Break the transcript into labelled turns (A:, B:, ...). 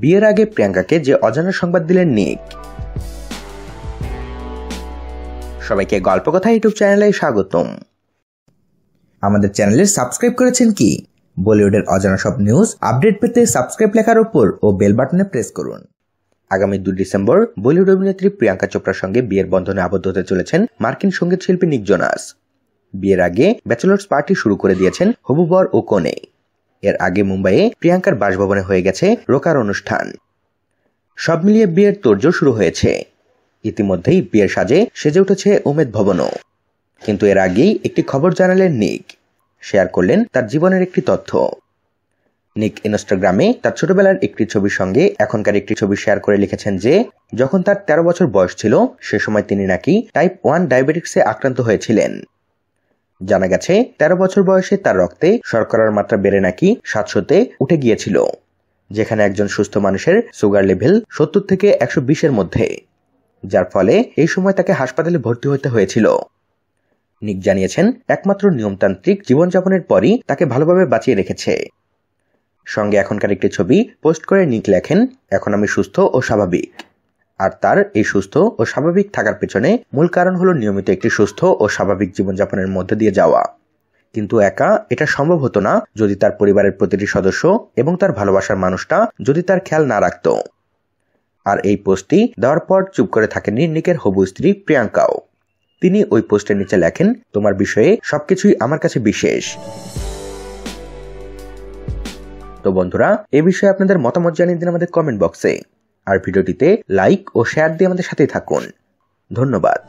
A: বিয়ের আগে প্রিয়াঙ্কাকে যে অজানা সংবাদ দিলেন নিক সবাইকে গল্প কথা ইউটিউব চ্যানেলে স্বাগতম আমাদের চ্যানেলে সাবস্ক্রাইব করেছেন কি বলিউডের অজানা সব নিউজ আপডেট পেতে সাবস্ক্রাইব লেখার উপর ও বেল বাটনে প্রেস করুন আগামী দুই ডিসেম্বর বলিউড অভিনেত্রী প্রিয়াঙ্কা চোপড়ার সঙ্গে বিয়ের বন্ধনে আবদ্ধ হতে চলেছেন মার্কিন সঙ্গীত শিল্পী নিক জোনাস বিয়ের আগে ব্যাচেলার্স পার্টি শুরু করে দিয়েছেন হবুবর ও কনে এর আগে মুম্বাইয়ে প্রিয়াঙ্কার বাসভবনে হয়ে গেছে রোকার অনুষ্ঠান সব মিলিয়ে বিয়ের তোরজো শুরু হয়েছে ইতিমধ্যেই বিয়ের সাজে সেজে উঠেছে উমেদ ভবনও কিন্তু এর আগেই একটি খবর জানালেন নিক শেয়ার করলেন তার জীবনের একটি তথ্য নিক ইনস্টাগ্রামে তার ছোটবেলার একটি ছবির সঙ্গে এখনকার একটি ছবি শেয়ার করে লিখেছেন যে যখন তার ১৩ বছর বয়স ছিল সে সময় তিনি নাকি টাইপ ওয়ান ডায়াবেটিক্সে আক্রান্ত হয়েছিলেন জানা গেছে ১৩ বছর বয়সে তার রক্তে শর্করার মাত্রা বেড়ে নাকি সাতশোতে উঠে গিয়েছিল যেখানে একজন সুস্থ মানুষের সুগার লেভেল সত্তর থেকে একশো বিশের মধ্যে যার ফলে এই সময় তাকে হাসপাতালে ভর্তি হতে হয়েছিল নিক জানিয়েছেন একমাত্র নিয়মতান্ত্রিক জীবনযাপনের পরই তাকে ভালোভাবে বাঁচিয়ে রেখেছে সঙ্গে এখনকার একটি ছবি পোস্ট করে নিক লেখেন এখন আমি সুস্থ ও স্বাভাবিক আর তার এই সুস্থ ও স্বাভাবিক থাকার পেছনে মূল কারণ হলো নিয়মিত একটি সুস্থ ও স্বাভাবিক জীবনযাপনের মধ্যে দিয়ে যাওয়া কিন্তু একা এটা সম্ভব হতো না যদি তার পরিবারের প্রতিটি সদস্য এবং তার ভালোবাসার মানুষটা যদি তার খেয়াল না রাখত আর এই পোস্টটি দেওয়ার পর চুপ করে থাকেননি নিকের হবু স্ত্রী প্রিয়াঙ্কাও তিনি ওই পোস্টের নিচে লেখেন তোমার বিষয়ে সবকিছুই আমার কাছে বিশেষ তো বন্ধুরা এ বিষয়ে আপনাদের মতামত জানিয়ে দিন আমাদের কমেন্ট বক্সে আর ভিডিওটিতে লাইক ও শেয়ার দিয়ে আমাদের সাথে থাকুন ধন্যবাদ